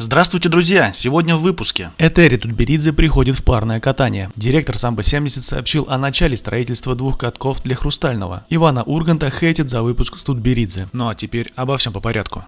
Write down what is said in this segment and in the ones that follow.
Здравствуйте, друзья! Сегодня в выпуске. Этери Тутберидзе приходит в парное катание. Директор Самбо-70 сообщил о начале строительства двух катков для Хрустального. Ивана Урганта хейтит за выпуск с Тутберидзе. Ну а теперь обо всем по порядку.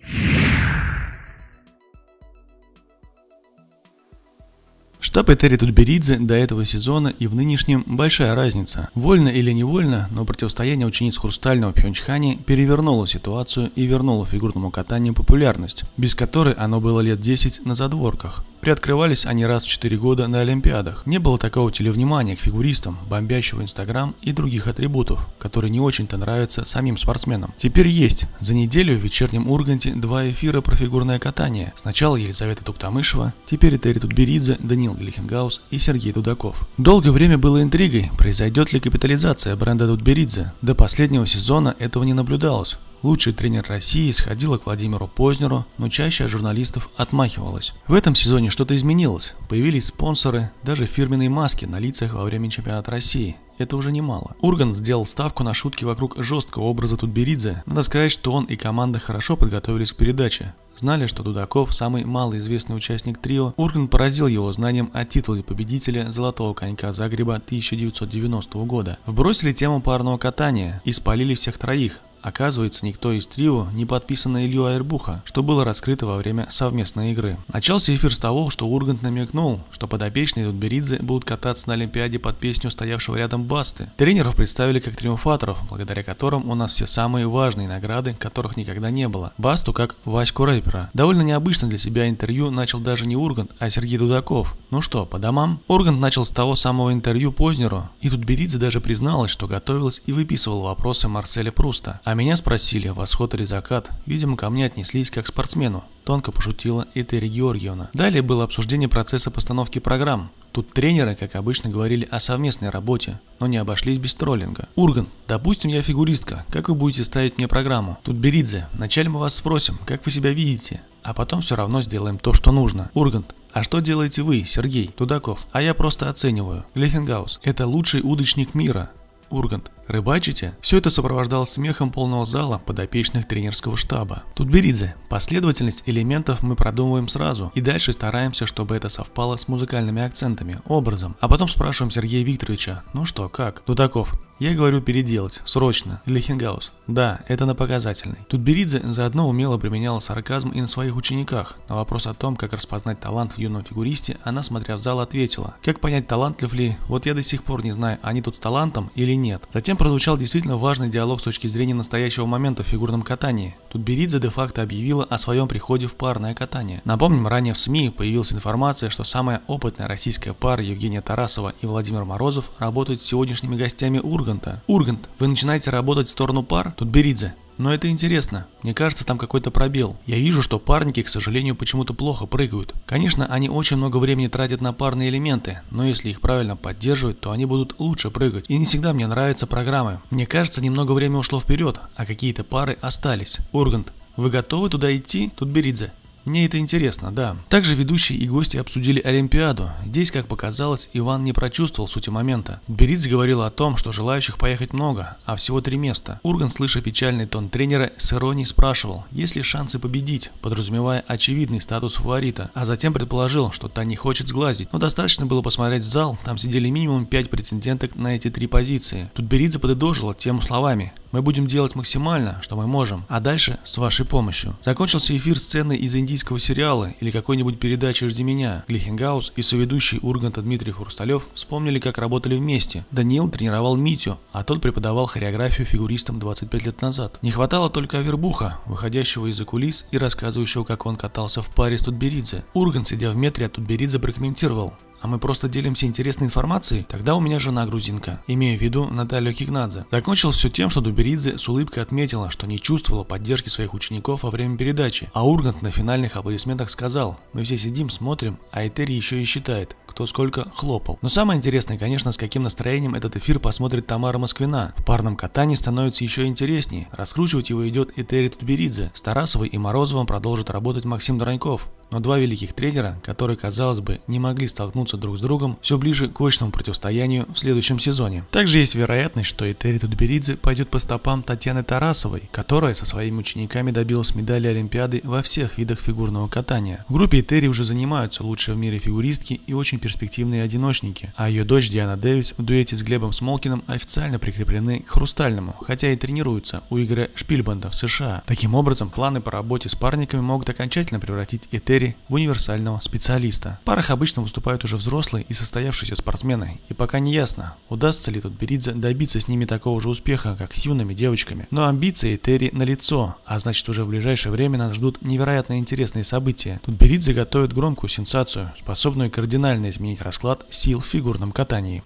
Штаб Этери Тутберидзе до этого сезона и в нынешнем большая разница. Вольно или невольно, но противостояние учениц хрустального Пхенчхани перевернуло ситуацию и вернуло фигурному катанию популярность, без которой оно было лет 10 на задворках. Приоткрывались они раз в 4 года на Олимпиадах. Не было такого телевнимания к фигуристам, бомбящего Инстаграм и других атрибутов, которые не очень-то нравятся самим спортсменам. Теперь есть. За неделю в вечернем Урганте два эфира про фигурное катание. Сначала Елизавета Туктамышева, теперь Этери Тутберидзе, Данил Глихенгаус и Сергей Дудаков. Долгое время было интригой, произойдет ли капитализация бренда Тутберидзе. До последнего сезона этого не наблюдалось. Лучший тренер России сходила к Владимиру Познеру, но чаще от журналистов отмахивалась. В этом сезоне что-то изменилось. Появились спонсоры, даже фирменные маски на лицах во время чемпионата России. Это уже немало. Урган сделал ставку на шутки вокруг жесткого образа Тутберидзе. Надо сказать, что он и команда хорошо подготовились к передаче. Знали, что Дудаков – самый малоизвестный участник трио, Урган поразил его знанием о титуле победителя «Золотого конька Загреба» 1990 года. Вбросили тему парного катания и спалили всех троих, Оказывается, никто из трио не подписан на Илью Айрбуха, что было раскрыто во время совместной игры. Начался эфир с того, что Ургант намекнул, что подопечные Тутберидзе будут кататься на Олимпиаде под песню стоявшего рядом Басты. Тренеров представили как триумфаторов, благодаря которым у нас все самые важные награды, которых никогда не было. Басту как Ваську рэпера. Довольно необычно для себя интервью начал даже не Ургант, а Сергей Дудаков. Ну что, по домам? Ургант начал с того самого интервью Познеру, и Тутберидзе даже призналась, что готовилась и выписывала вопросы Марселя Пруста. А меня спросили, восход или закат. Видимо, ко мне отнеслись как к спортсмену. Тонко пошутила Этери Георгиевна. Далее было обсуждение процесса постановки программ. Тут тренеры, как обычно, говорили о совместной работе, но не обошлись без троллинга. Урган, допустим, я фигуристка, как вы будете ставить мне программу? Тут Беридзе, вначале мы вас спросим, как вы себя видите, а потом все равно сделаем то, что нужно. Ургант, а что делаете вы, Сергей? Тудаков. А я просто оцениваю. Лехенгаус. Это лучший удочник мира. Ургант. Рыбачите?» Все это сопровождалось смехом полного зала подопечных тренерского штаба. Тут Беридзе. Последовательность элементов мы продумываем сразу и дальше стараемся, чтобы это совпало с музыкальными акцентами, образом. А потом спрашиваем Сергея Викторовича, ну что, как? Дудаков, ну я говорю переделать, срочно. Лихенгаус. Да, это на показательный. Тутберидзе заодно умело применяла сарказм и на своих учениках. На вопрос о том, как распознать талант в юном фигуристе, она, смотря в зал, ответила. Как понять, талантлив ли? Вот я до сих пор не знаю, они тут с талантом или нет. Затем прозвучал действительно важный диалог с точки зрения настоящего момента в фигурном катании. Тутберидзе де-факто объявила о своем приходе в парное катание. Напомним, ранее в СМИ появилась информация, что самая опытная российская пара Евгения Тарасова и Владимир Морозов работают с сегодняшними гостями Урга Урганта. Ургант, вы начинаете работать в сторону пар? Тут Беридзе. Но это интересно. Мне кажется, там какой-то пробел. Я вижу, что парники, к сожалению, почему-то плохо прыгают. Конечно, они очень много времени тратят на парные элементы, но если их правильно поддерживать, то они будут лучше прыгать. И не всегда мне нравятся программы. Мне кажется, немного времени ушло вперед, а какие-то пары остались. Ургант, вы готовы туда идти? Тут Беридзе. Мне это интересно, да. Также ведущие и гости обсудили Олимпиаду. Здесь, как показалось, Иван не прочувствовал сути момента. Беридзе говорил о том, что желающих поехать много, а всего три места. Урган, слыша печальный тон тренера, с иронией спрашивал, есть ли шансы победить, подразумевая очевидный статус фаворита, а затем предположил, что та не хочет сглазить. Но достаточно было посмотреть в зал, там сидели минимум пять претенденток на эти три позиции. Тут Беридзе подытожила тему словами. Мы будем делать максимально, что мы можем, а дальше с вашей помощью. Закончился эфир сцены из Индии индийского сериала или какой-нибудь передачи «Жди меня» Глихенгаус и соведущий Урганта Дмитрий Хрусталев вспомнили, как работали вместе. Даниил тренировал Митю, а тот преподавал хореографию фигуристам 25 лет назад. Не хватало только Авербуха, выходящего из-за кулис и рассказывающего, как он катался в паре с Тутберидзе. Ургант, сидя в метре от Тутберидзе, прокомментировал а мы просто делимся интересной информацией, тогда у меня жена грузинка, имея в виду Наталью Кигнадзе. Закончил все тем, что Дуберидзе с улыбкой отметила, что не чувствовала поддержки своих учеников во время передачи, а Ургант на финальных аплодисментах сказал, мы все сидим, смотрим, а Этери еще и считает кто сколько хлопал. Но самое интересное, конечно, с каким настроением этот эфир посмотрит Тамара Москвина. В парном катании становится еще интереснее. Раскручивать его идет Этери Тутберидзе. С Тарасовой и Морозовым продолжит работать Максим Дороньков. Но два великих тренера, которые, казалось бы, не могли столкнуться друг с другом, все ближе к очному противостоянию в следующем сезоне. Также есть вероятность, что Этери Тутберидзе пойдет по стопам Татьяны Тарасовой, которая со своими учениками добилась медали Олимпиады во всех видах фигурного катания. В группе Этери уже занимаются лучшие в мире фигуристки и очень перспективные одиночники, а ее дочь Диана Дэвис в дуэте с Глебом Смолкиным официально прикреплены к «Хрустальному», хотя и тренируются у игры Шпильбанда в США. Таким образом, планы по работе с парниками могут окончательно превратить Этери в универсального специалиста. В парах обычно выступают уже взрослые и состоявшиеся спортсмены, и пока не ясно, удастся ли тут Беридзе добиться с ними такого же успеха, как с юными девочками. Но амбиции Этери налицо, а значит уже в ближайшее время нас ждут невероятно интересные события. Тут Беридзе готовит громкую сенсацию, способную кардинально изменить расклад сил в фигурном катании.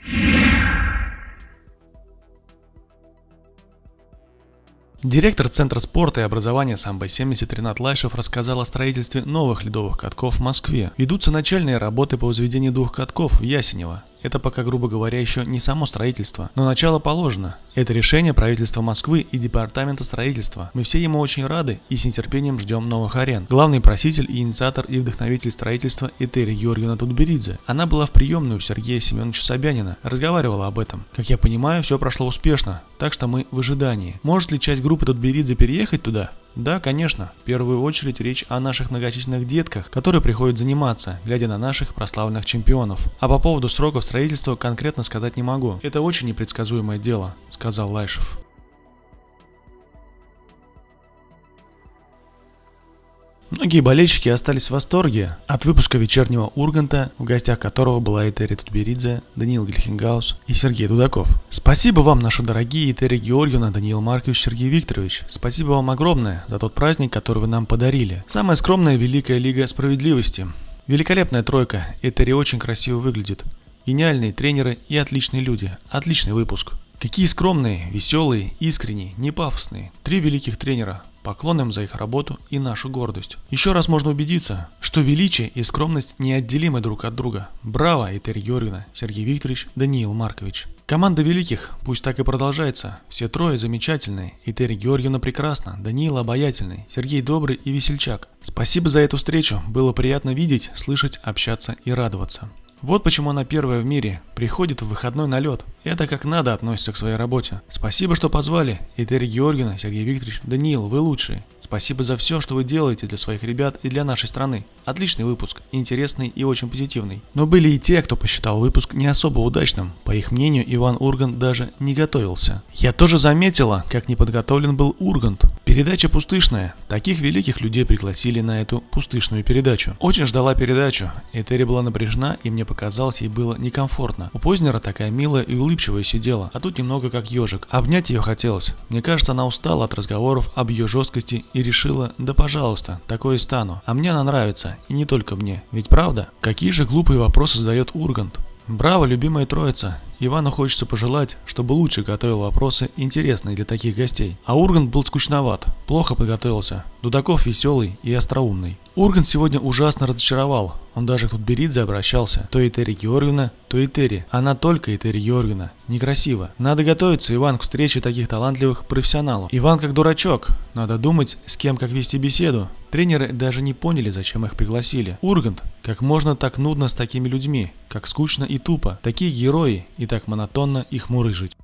Директор Центра спорта и образования самбо-70 Ренат Лайшев рассказал о строительстве новых ледовых катков в Москве. Ведутся начальные работы по возведению двух катков в Ясенево. Это пока, грубо говоря, еще не само строительство. Но начало положено. Это решение правительства Москвы и департамента строительства. Мы все ему очень рады и с нетерпением ждем новых арен. Главный проситель и инициатор и вдохновитель строительства Этери Георгиевна Тутберидзе. Она была в приемную Сергея Семеновича Собянина, разговаривала об этом. Как я понимаю, все прошло успешно, так что мы в ожидании. Может ли часть группы Тутберидзе переехать туда? Да, конечно, в первую очередь речь о наших многочисленных детках, которые приходят заниматься, глядя на наших прославленных чемпионов. А по поводу сроков строительства конкретно сказать не могу. Это очень непредсказуемое дело, сказал Лайшев. Многие болельщики остались в восторге от выпуска «Вечернего Урганта», в гостях которого была Этери Тутберидзе, Даниил Гельхенгаус и Сергей Дудаков. Спасибо вам, наши дорогие Этери Георгиевна, Даниил Маркович, Сергей Викторович. Спасибо вам огромное за тот праздник, который вы нам подарили. Самая скромная Великая Лига Справедливости. Великолепная тройка, Этери очень красиво выглядит. Гениальные тренеры и отличные люди. Отличный выпуск. Какие скромные, веселые, искренние, не пафосные. Три великих тренера. Поклон им за их работу и нашу гордость. Еще раз можно убедиться, что величие и скромность неотделимы друг от друга. Браво, Этери Георгина, Сергей Викторович, Даниил Маркович. Команда великих, пусть так и продолжается. Все трое замечательные. Этери Георгина прекрасно, Даниил обаятельный, Сергей добрый и весельчак. Спасибо за эту встречу. Было приятно видеть, слышать, общаться и радоваться. Вот почему она первая в мире, приходит в выходной налет. Это как надо относится к своей работе. Спасибо, что позвали. Этери Георгина, Сергей Викторович, Даниил, вы лучшие. Спасибо за все, что вы делаете для своих ребят и для нашей страны. Отличный выпуск, интересный и очень позитивный. Но были и те, кто посчитал выпуск не особо удачным. По их мнению, Иван Ургант даже не готовился. Я тоже заметила, как неподготовлен был Ургант. Передача пустышная. Таких великих людей пригласили на эту пустышную передачу. Очень ждала передачу. Этери была напряжена, и мне показалось, ей было некомфортно. У Познера такая милая и улыбчивая сидела, а тут немного как ежик. Обнять ее хотелось. Мне кажется, она устала от разговоров об ее жесткости и решила, да пожалуйста, такой и стану. А мне она нравится, и не только мне. Ведь правда? Какие же глупые вопросы задает Ургант? Браво, любимая троица! Ивану хочется пожелать, чтобы лучше готовил вопросы, интересные для таких гостей. А Ургант был скучноват, плохо подготовился. Дудаков веселый и остроумный. Ургант сегодня ужасно разочаровал. Он даже к Тутберидзе обращался. То и Этери Георгиевна, то и Этери. Она только Этери Георгиевна. Некрасиво. Надо готовиться, Иван, к встрече таких талантливых профессионалов. Иван как дурачок. Надо думать, с кем как вести беседу. Тренеры даже не поняли, зачем их пригласили. Ургант. Как можно так нудно с такими людьми? Как скучно и тупо. Такие герои и так монотонно их мурыжить.